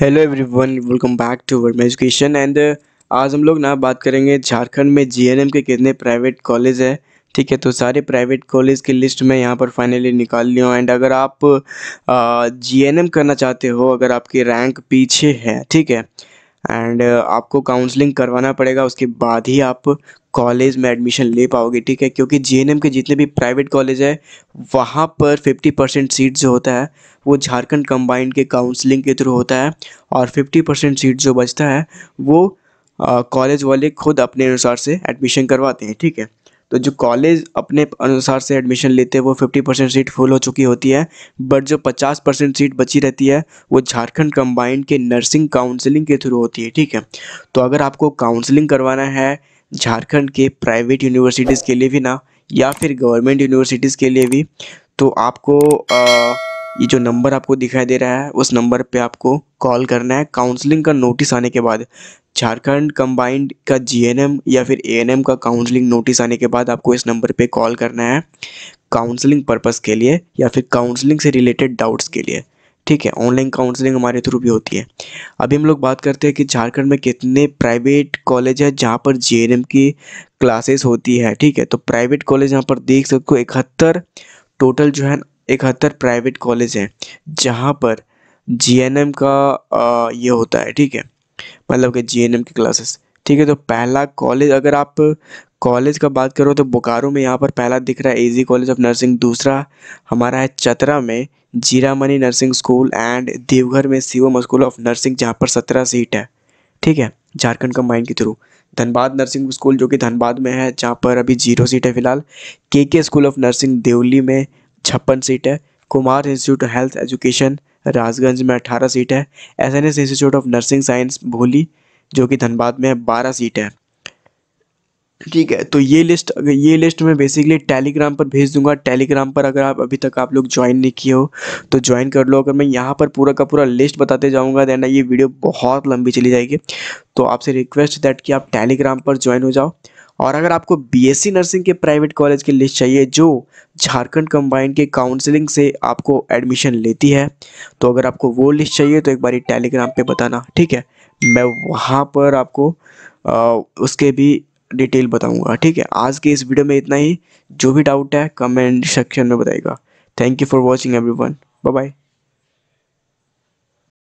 hello everyone welcome back to Verma education and आज हम लोग ना बात करेंगे झारखंड में जीएनएम के कितने प्राइवेट कॉलेज है ठीक है तो सारे प्राइवेट कॉलेज की लिस्ट मैं यहाँ पर फाइनली निकाल लिया हूँ एंड अगर आप जीएनएम uh, करना चाहते हो अगर आपकी रैंक पीछे है ठीक है एंड uh, आपको काउंसलिंग करवाना पड़ेगा उसके बाद ही आप कॉलेज में एडमिशन ले पाओगे ठीक है क्योंकि जे के जितने भी प्राइवेट कॉलेज है वहाँ पर 50 परसेंट सीट जो होता है वो झारखंड कंबाइंड के काउंसलिंग के थ्रू होता है और 50 परसेंट सीट जो बचता है वो कॉलेज uh, वाले खुद अपने अनुसार से एडमिशन करवाते हैं ठीक है तो जो कॉलेज अपने अनुसार से एडमिशन लेते हैं वो फिफ्टी परसेंट सीट फुल हो चुकी होती है बट जो पचास परसेंट सीट बची रहती है वो झारखंड कंबाइंड के नर्सिंग काउंसलिंग के थ्रू होती है ठीक है तो अगर आपको काउंसलिंग करवाना है झारखंड के प्राइवेट यूनिवर्सिटीज़ के लिए भी ना या फिर गवर्नमेंट यूनिवर्सिटीज़ के लिए भी तो आपको आ, ये जो नंबर आपको दिखाई दे रहा है उस नंबर पे आपको कॉल करना है काउंसलिंग का नोटिस आने के बाद झारखंड कंबाइंड का जीएनएम या फिर एएनएम का काउंसलिंग नोटिस आने के बाद आपको इस नंबर पे कॉल करना है काउंसलिंग पर्पस के लिए या फिर काउंसलिंग से रिलेटेड डाउट्स के लिए ठीक है ऑनलाइन काउंसलिंग हमारे थ्रू भी होती है अभी हम लोग बात करते हैं कि झारखंड में कितने प्राइवेट कॉलेज है जहाँ पर जे की क्लासेस होती है ठीक है तो प्राइवेट कॉलेज यहाँ पर देख सकते हो इकहत्तर टोटल जो है इकहत्तर प्राइवेट कॉलेज हैं जहाँ पर जीएनएम का आ, ये होता है ठीक है मतलब कि जीएनएम की क्लासेस ठीक है तो पहला कॉलेज अगर आप कॉलेज का बात करो तो बोकारो में यहाँ पर पहला दिख रहा है एजी कॉलेज ऑफ नर्सिंग दूसरा हमारा है चतरा में Mani nursing school and Deoghar में शिवम स्कूल ऑफ नर्सिंग जहाँ पर सत्रह सीट है ठीक है झारखंड माइंड के थ्रू धनबाद नर्सिंग स्कूल जो कि धनबाद में है जहाँ पर अभी जीरो सीट है फिलहाल के के स्कूल ऑफ नर्सिंग देवली में छप्पन सीट है Kumar institute of health education Rajganj में अठारह सीट है S N S institute of nursing science Bholi जो कि धनबाद में बारह सीट है ठीक है तो ये लिस्ट अगर ये लिस्ट मैं बेसिकली टेलीग्राम पर भेज दूंगा टेलीग्राम पर अगर आप अभी तक आप लोग ज्वाइन नहीं किए हो तो ज्वाइन कर लो अगर मैं यहाँ पर पूरा का पूरा लिस्ट बताते जाऊँगा देन ये वीडियो बहुत लंबी चली जाएगी तो आपसे रिक्वेस्ट दैट कि आप टेलीग्राम पर ज्वाइन हो जाओ और अगर आपको बी नर्सिंग के प्राइवेट कॉलेज की लिस्ट चाहिए जो झारखंड कम्बाइंड के काउंसलिंग से आपको एडमिशन लेती है तो अगर आपको वो लिस्ट चाहिए तो एक बार टेलीग्राम पर बताना ठीक है मैं वहाँ पर आपको उसके भी डिटेल बताऊंगा ठीक है आज के इस वीडियो में इतना ही जो भी डाउट है कमेंट सेक्शन में बताएगा thank you for watching everyone bye